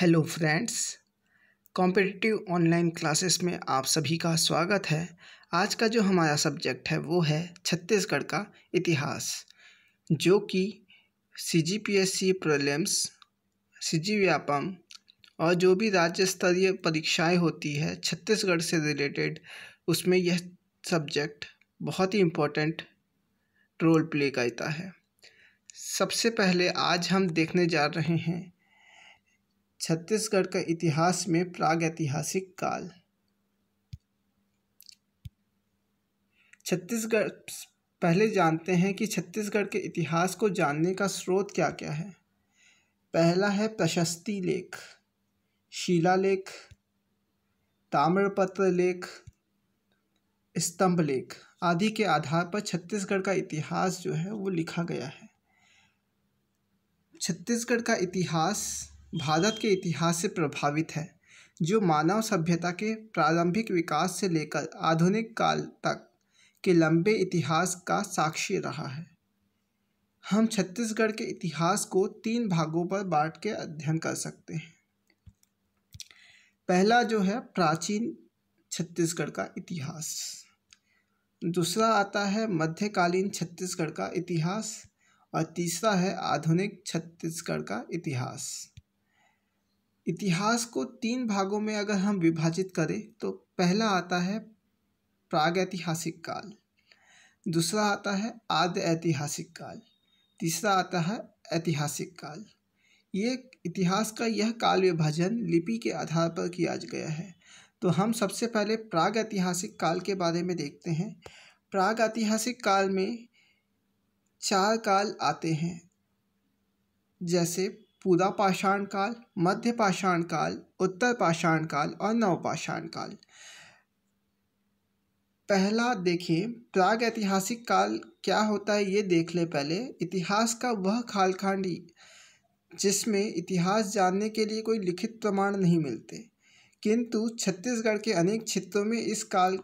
hello friends competitive online classes में आप सभी का स्वागत है आज का जो हमारा सब्जेक्ट है वो है छत्तीसगढ़ का इतिहास जो कि C G P S C problems C G Vyapam और जो भी राज्य स्तरीय परीक्षाएं होती है छत्तीसगढ़ से रिलेटेड उसमें यह सब्जेक्ट बहुत ही इम्पोर्टेंट रोल प्ले करता है सबसे पहले आज हम देखने जा रहे हैं छत्तीसगढ़ का इतिहास में प्रागैतिहासिक काल छत्तीसगढ़ पहले जानते हैं कि छत्तीसगढ़ के इतिहास को जानने का स्रोत क्या क्या है पहला है प्रशस्ति लेख शिलालेख ताम्रपत्र लेख स्तंभ लेख आदि के आधार पर छत्तीसगढ़ का इतिहास जो है वो लिखा गया है छत्तीसगढ़ का इतिहास भारत के इतिहास से प्रभावित है जो मानव सभ्यता के प्रारंभिक विकास से लेकर आधुनिक काल तक के लंबे इतिहास का साक्षी रहा है हम छत्तीसगढ़ के इतिहास को तीन भागों पर बांट के अध्ययन कर सकते हैं पहला जो है प्राचीन छत्तीसगढ़ का इतिहास दूसरा आता है मध्यकालीन छत्तीसगढ़ का इतिहास और तीसरा है आधुनिक छत्तीसगढ़ का इतिहास इतिहास को तीन भागों में अगर हम विभाजित करें तो पहला आता है प्रागैतिहासिक काल दूसरा आता है आद्य ऐतिहासिक काल तीसरा आता है ऐतिहासिक काल ये इतिहास का यह काल विभाजन लिपि के आधार पर किया गया है तो हम सबसे पहले प्राग ऐतिहासिक काल के बारे में देखते हैं प्राग ऐतिहासिक काल में चार काल आते हैं जैसे पूरा पाषाण काल मध्य पाषाण काल उत्तर पाषाण काल और नवपाषाण काल पहला देखें प्राग ऐतिहासिक काल क्या होता है ये देख ले पहले इतिहास का वह कालखंड जिसमें इतिहास जानने के लिए कोई लिखित प्रमाण नहीं मिलते किंतु छत्तीसगढ़ के अनेक क्षेत्रों में इस काल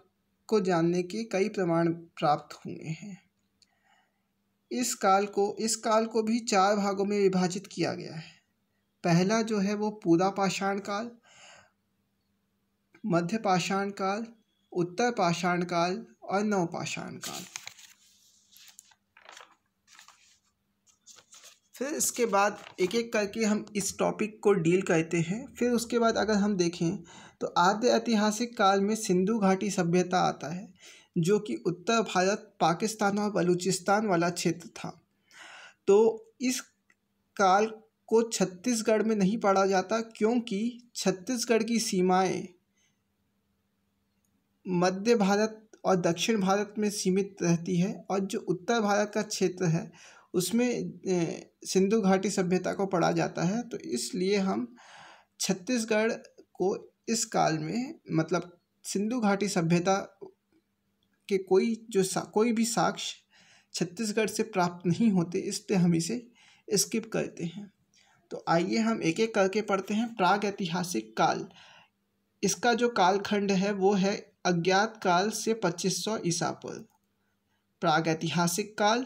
को जानने के कई प्रमाण प्राप्त हुए हैं इस काल को इस काल को भी चार भागों में विभाजित किया गया है पहला जो है वो पूरा पाषाण काल मध्य पाषाण काल उत्तर पाषाण काल और नवपाषाण काल फिर इसके बाद एक एक करके हम इस टॉपिक को डील करते हैं फिर उसके बाद अगर हम देखें तो आद्य ऐतिहासिक काल में सिंधु घाटी सभ्यता आता है जो कि उत्तर भारत पाकिस्तान और बलूचिस्तान वाला क्षेत्र था तो इस काल को छत्तीसगढ़ में नहीं पढ़ा जाता क्योंकि छत्तीसगढ़ की सीमाएं मध्य भारत और दक्षिण भारत में सीमित रहती है और जो उत्तर भारत का क्षेत्र है उसमें सिंधु घाटी सभ्यता को पढ़ा जाता है तो इसलिए हम छत्तीसगढ़ को इस काल में मतलब सिंधु घाटी सभ्यता के कोई जो सा, कोई भी साक्ष्य छत्तीसगढ़ से प्राप्त नहीं होते इसलिए हम इसे स्किप करते हैं तो आइए हम एक एक करके पढ़ते हैं प्राग ऐतिहासिक काल इसका जो कालखंड है वो है अज्ञात काल से 2500 ईसा पूर्व प्राग ऐतिहासिक काल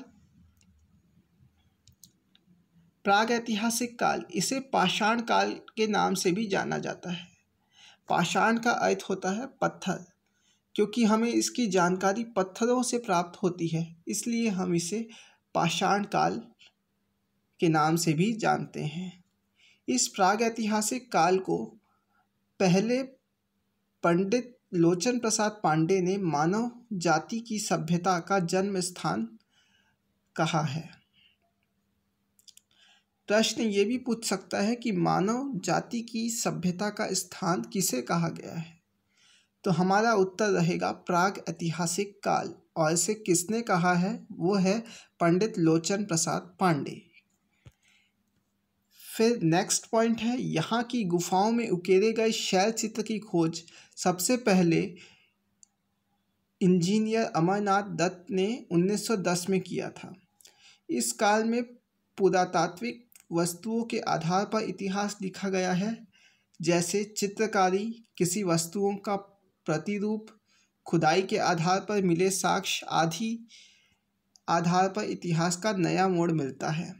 प्राग ऐतिहासिक काल इसे पाषाण काल के नाम से भी जाना जाता है पाषाण का अर्थ होता है पत्थर क्योंकि हमें इसकी जानकारी पत्थरों से प्राप्त होती है इसलिए हम इसे पाषाण काल के नाम से भी जानते हैं इस प्राग ऐतिहासिक काल को पहले पंडित लोचन प्रसाद पांडे ने मानव जाति की सभ्यता का जन्म स्थान कहा है प्रश्न ये भी पूछ सकता है कि मानव जाति की सभ्यता का स्थान किसे कहा गया है तो हमारा उत्तर रहेगा प्राग ऐतिहासिक काल और इसे किसने कहा है वो है पंडित लोचन प्रसाद पांडे फिर नेक्स्ट पॉइंट है यहाँ की गुफाओं में उकेरे गए शैल चित्र की खोज सबसे पहले इंजीनियर अमरनाथ दत्त ने 1910 में किया था इस काल में पुरातात्विक वस्तुओं के आधार पर इतिहास लिखा गया है जैसे चित्रकारी किसी वस्तुओं का प्रतिरूप खुदाई के आधार पर मिले साक्ष्य आदि आधार पर इतिहास का नया मोड़ मिलता है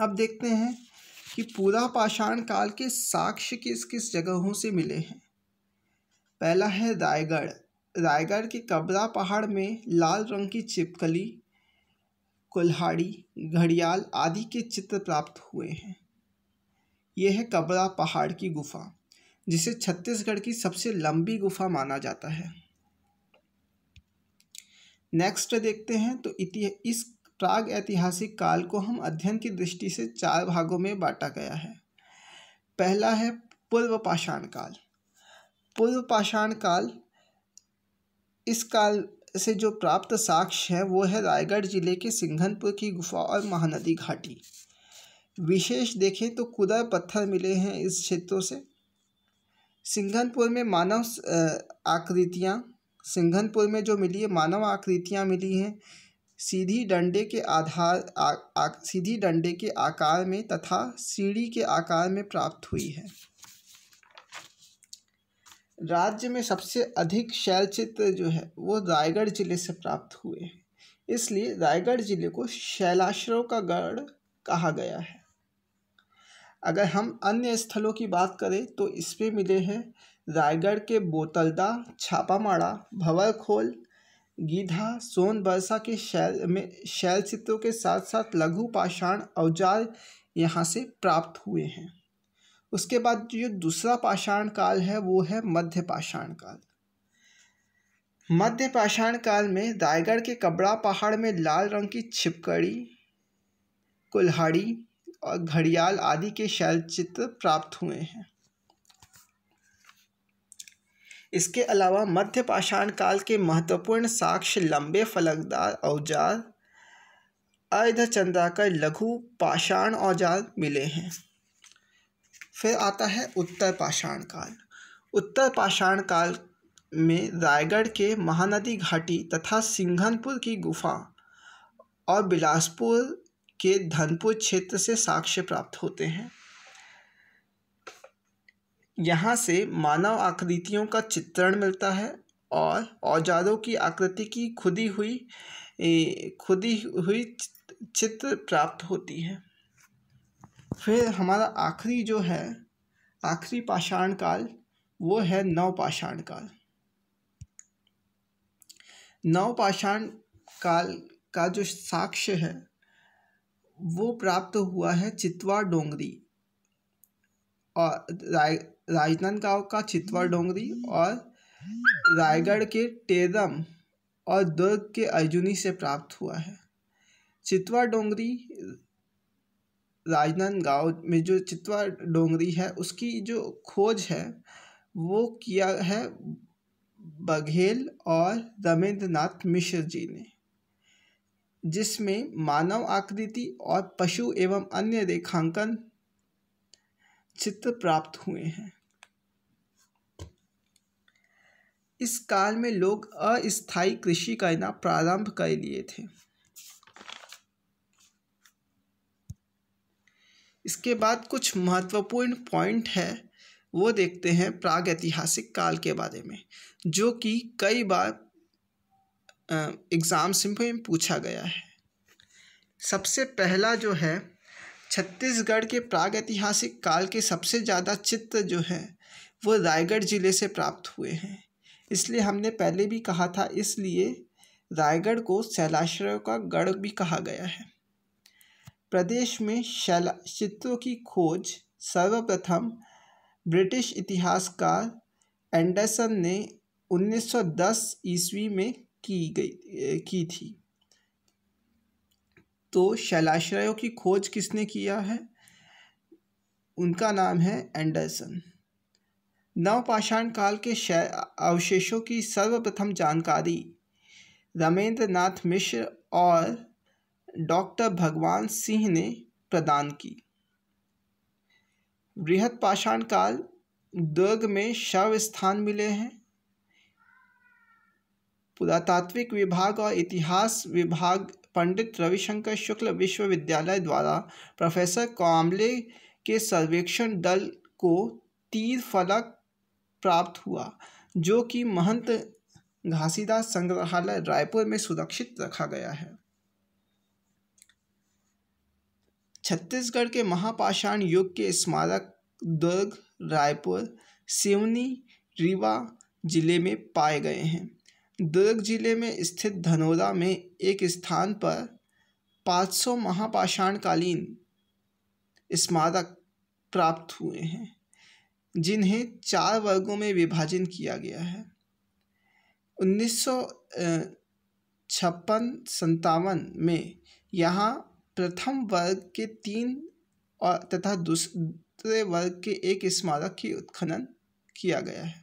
अब देखते हैं कि पूरा पाषाण काल के साक्ष्य किस किस जगहों से मिले हैं पहला है रायगढ़ रायगढ़ के कबरा पहाड़ में लाल रंग की चिपकली कुल्हाड़ी घड़ियाल आदि के चित्र प्राप्त हुए हैं यह है कबरा पहाड़ की गुफा जिसे छत्तीसगढ़ की सबसे लंबी गुफा माना जाता है नेक्स्ट देखते हैं तो इस प्राग ऐतिहासिक काल को हम अध्ययन की दृष्टि से चार भागों में बांटा गया है पहला है पूर्व पाषाण काल पूर्व पाषाण काल इस काल से जो प्राप्त साक्ष्य है वो है रायगढ़ जिले के सिंघनपुर की गुफा और महानदी घाटी विशेष देखें तो कुदर पत्थर मिले हैं इस क्षेत्रों से सिंघनपुर में मानव आकृतियाँ सिंघनपुर में जो मिली है मानव आकृतियाँ मिली हैं सीधी डंडे के आधार आ, आ, सीधी डंडे के आकार में तथा सीढ़ी के आकार में प्राप्त हुई है राज्य में सबसे अधिक शैल चित्र जो है वो रायगढ़ जिले से प्राप्त हुए हैं इसलिए रायगढ़ जिले को शैलाश्रो का गढ़ कहा गया है अगर हम अन्य स्थलों की बात करें तो इसमें मिले हैं रायगढ़ के बोतलदा छापामाड़ा भवरखोल गीधा सोन वर्षा के शैल में शैल चित्रों के साथ साथ लघु पाषाण औजार यहाँ से प्राप्त हुए हैं उसके बाद जो दूसरा पाषाण काल है वो है मध्य पाषाण काल मध्य पाषाण काल में रायगढ़ के कबड़ा पहाड़ में लाल रंग की छिपकड़ी कुल्हाड़ी और घड़ियाल आदि के शैल चित्र प्राप्त हुए हैं इसके अलावा मध्य पाषाण काल के महत्वपूर्ण साक्ष्य लंबे फलकदार औजार अर्ध चंद्राकर लघु पाषाण औजार मिले हैं फिर आता है उत्तर पाषाण काल उत्तर पाषाण काल में रायगढ़ के महानदी घाटी तथा सिंघनपुर की गुफा और बिलासपुर के धनपुर क्षेत्र से साक्ष्य प्राप्त होते हैं यहाँ से मानव आकृतियों का चित्रण मिलता है और औजारों की आकृति की खुदी हुई खुदी हुई चित्र प्राप्त होती है फिर हमारा आखिरी जो है आखिरी पाषाण काल वो है नवपाषाण काल नवपाषाण काल का जो साक्ष्य है वो प्राप्त हुआ है चितवा डोंगरी और राय राजनांदगांव का चितवा डोंगरी और रायगढ़ के टेरम और दुर्ग के अर्जुनी से प्राप्त हुआ है चितवा डोंगरी राजनांदगांव में जो चितवा डोंगरी है उसकी जो खोज है वो किया है बघेल और रमेंद्रनाथ मिश्र जी ने जिसमें मानव आकृति और पशु एवं अन्य रेखांकन चित्र प्राप्त हुए हैं इस काल में लोग अस्थायी कृषि करना प्रारंभ कर लिए थे इसके बाद कुछ महत्वपूर्ण पॉइंट है वो देखते हैं प्राग ऐतिहासिक काल के बारे में जो कि कई बार एग्ज़ाम्स में पूछा गया है सबसे पहला जो है छत्तीसगढ़ के प्रागैतिहासिक काल के सबसे ज़्यादा चित्र जो है वो रायगढ़ ज़िले से प्राप्त हुए हैं इसलिए हमने पहले भी कहा था इसलिए रायगढ़ को शैलाश्रयों का गढ़ भी कहा गया है प्रदेश में शैला चित्रों की खोज सर्वप्रथम ब्रिटिश इतिहासकार एंडरसन ने 1910 ईस्वी में की गई की थी तो शैलाश्रयों की खोज किसने किया है उनका नाम है एंडरसन नवपाषाण काल के अवशेषों की सर्वप्रथम जानकारी रमेंद्र नाथ मिश्र और डॉक्टर भगवान सिंह ने प्रदान की बृहद पाषाण काल दुर्ग में शव स्थान मिले हैं पुरातात्विक विभाग और इतिहास विभाग पंडित रविशंकर शुक्ल विश्वविद्यालय द्वारा प्रोफेसर कामले के सर्वेक्षण दल को तीर फलक प्राप्त हुआ जो कि महंत घासीदास संग्रहालय रायपुर में सुरक्षित रखा गया है छत्तीसगढ़ के महापाषाण युग के स्मारक दुर्ग रायपुर सिवनी रीवा जिले में पाए गए हैं दुर्ग जिले में स्थित धनौरा में एक स्थान पर 500 महापाषाणकालीन स्मारक प्राप्त हुए हैं जिन्हें चार वर्गों में विभाजन किया गया है उन्नीस सौ छप्पन संतावन में यहाँ प्रथम वर्ग के तीन और तथा दूसरे वर्ग के एक स्मारक की उत्खनन किया गया है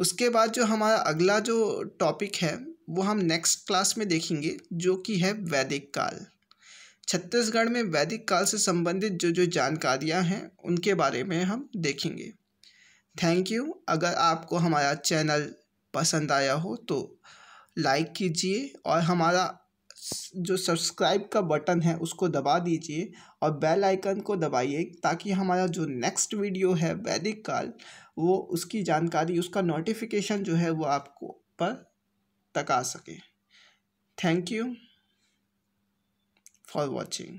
उसके बाद जो हमारा अगला जो टॉपिक है वो हम नेक्स्ट क्लास में देखेंगे जो कि है वैदिक काल छत्तीसगढ़ में वैदिक काल से संबंधित जो जो जानकारियाँ हैं उनके बारे में हम देखेंगे थैंक यू अगर आपको हमारा चैनल पसंद आया हो तो लाइक कीजिए और हमारा जो सब्सक्राइब का बटन है उसको दबा दीजिए और बेल आइकन को दबाइए ताकि हमारा जो नेक्स्ट वीडियो है वैदिक काल वो उसकी जानकारी उसका नोटिफिकेशन जो है वो आपको पर तक आ सके थैंक यू फॉर वॉचिंग